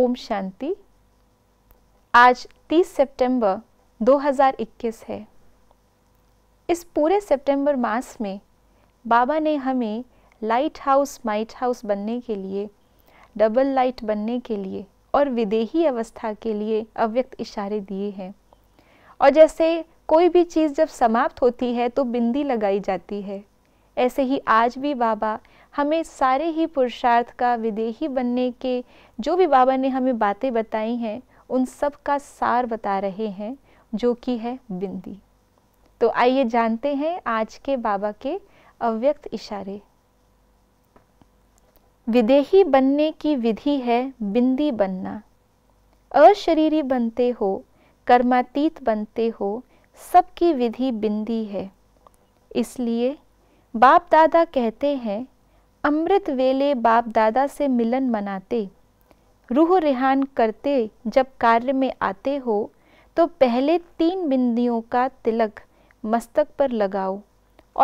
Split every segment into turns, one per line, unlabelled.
ओम शांति आज 30 सितंबर 2021 है इस पूरे सितंबर मास में बाबा ने हमें लाइट हाउस माइट हाउस बनने के लिए डबल लाइट बनने के लिए और विदेही अवस्था के लिए अव्यक्त इशारे दिए हैं और जैसे कोई भी चीज़ जब समाप्त होती है तो बिंदी लगाई जाती है ऐसे ही आज भी बाबा हमें सारे ही पुरुषार्थ का विदेही बनने के जो भी बाबा ने हमें बातें बताई हैं उन सब का सार बता रहे हैं जो कि है बिंदी तो आइए जानते हैं आज के बाबा के अव्यक्त इशारे विदेही बनने की विधि है बिंदी बनना अशरीरी बनते हो कर्मातीत बनते हो सबकी विधि बिंदी है इसलिए बाप दादा कहते हैं अमृत वेले बाप दादा से मिलन मनाते रूह रिहान करते जब कार्य में आते हो तो पहले तीन बिंदियों का तिलक मस्तक पर लगाओ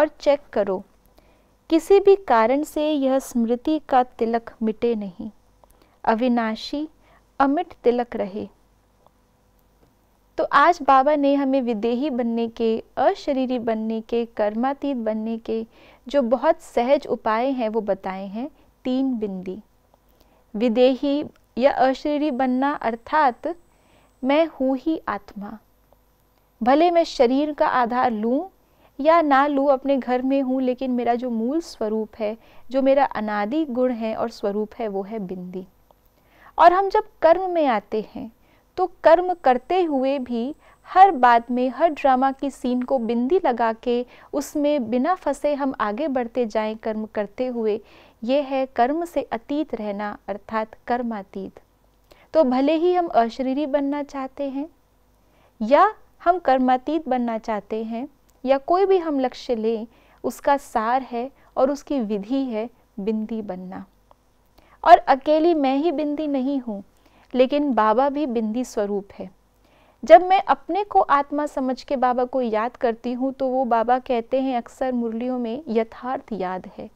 और चेक करो किसी भी कारण से यह स्मृति का तिलक मिटे नहीं अविनाशी अमिट तिलक रहे आज बाबा ने हमें विदेही बनने के अशरीरी बनने के कर्मातीत बनने के जो बहुत सहज उपाय हैं वो बताए हैं तीन बिंदी विदेही या अशरीरी बनना अर्थात मैं हूँ ही आत्मा भले मैं शरीर का आधार लूँ या ना लूँ अपने घर में हूँ लेकिन मेरा जो मूल स्वरूप है जो मेरा अनादि गुण है और स्वरूप है वो है बिंदी और हम जब कर्म में आते हैं तो कर्म करते हुए भी हर बात में हर ड्रामा की सीन को बिंदी लगा के उसमें बिना फंसे हम आगे बढ़ते जाएं कर्म करते हुए ये है कर्म से अतीत रहना अर्थात कर्मातीत तो भले ही हम अशरीरी बनना चाहते हैं या हम कर्मातीत बनना चाहते हैं या कोई भी हम लक्ष्य लें उसका सार है और उसकी विधि है बिंदी बनना और अकेली मैं ही बिंदी नहीं हूँ लेकिन बाबा भी बिंदी स्वरूप है जब मैं अपने को आत्मा समझ के बाबा को याद करती हूँ तो वो बाबा कहते हैं अक्सर मुरलियों में यथार्थ याद है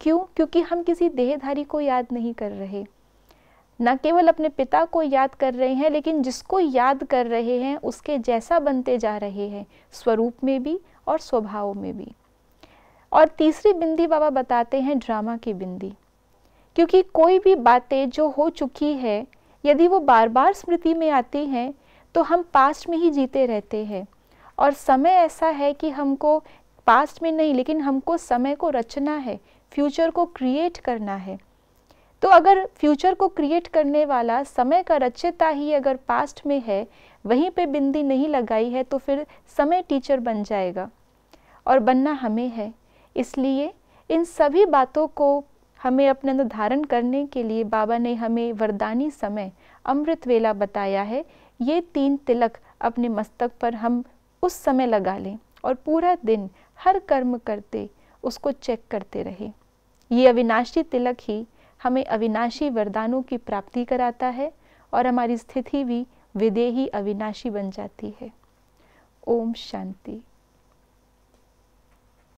क्यों क्योंकि हम किसी देहधारी को याद नहीं कर रहे न केवल अपने पिता को याद कर रहे हैं लेकिन जिसको याद कर रहे हैं उसके जैसा बनते जा रहे हैं स्वरूप में भी और स्वभाव में भी और तीसरी बिंदी बाबा बताते हैं ड्रामा की बिंदी क्योंकि कोई भी बातें जो हो चुकी है यदि वो बार बार स्मृति में आती हैं तो हम पास्ट में ही जीते रहते हैं और समय ऐसा है कि हमको पास्ट में नहीं लेकिन हमको समय को रचना है फ्यूचर को क्रिएट करना है तो अगर फ्यूचर को क्रिएट करने वाला समय का रचयता ही अगर पास्ट में है वहीं पे बिंदी नहीं लगाई है तो फिर समय टीचर बन जाएगा और बनना हमें है इसलिए इन सभी बातों को हमें अपने अंदर धारण करने के लिए बाबा ने हमें वरदानी समय अमृत वेला बताया है ये तीन तिलक अपने मस्तक पर हम उस समय लगा लें और पूरा दिन हर कर्म करते उसको चेक करते रहे ये अविनाशी तिलक ही हमें अविनाशी वरदानों की प्राप्ति कराता है और हमारी स्थिति भी विदेही अविनाशी बन जाती है ओम शांति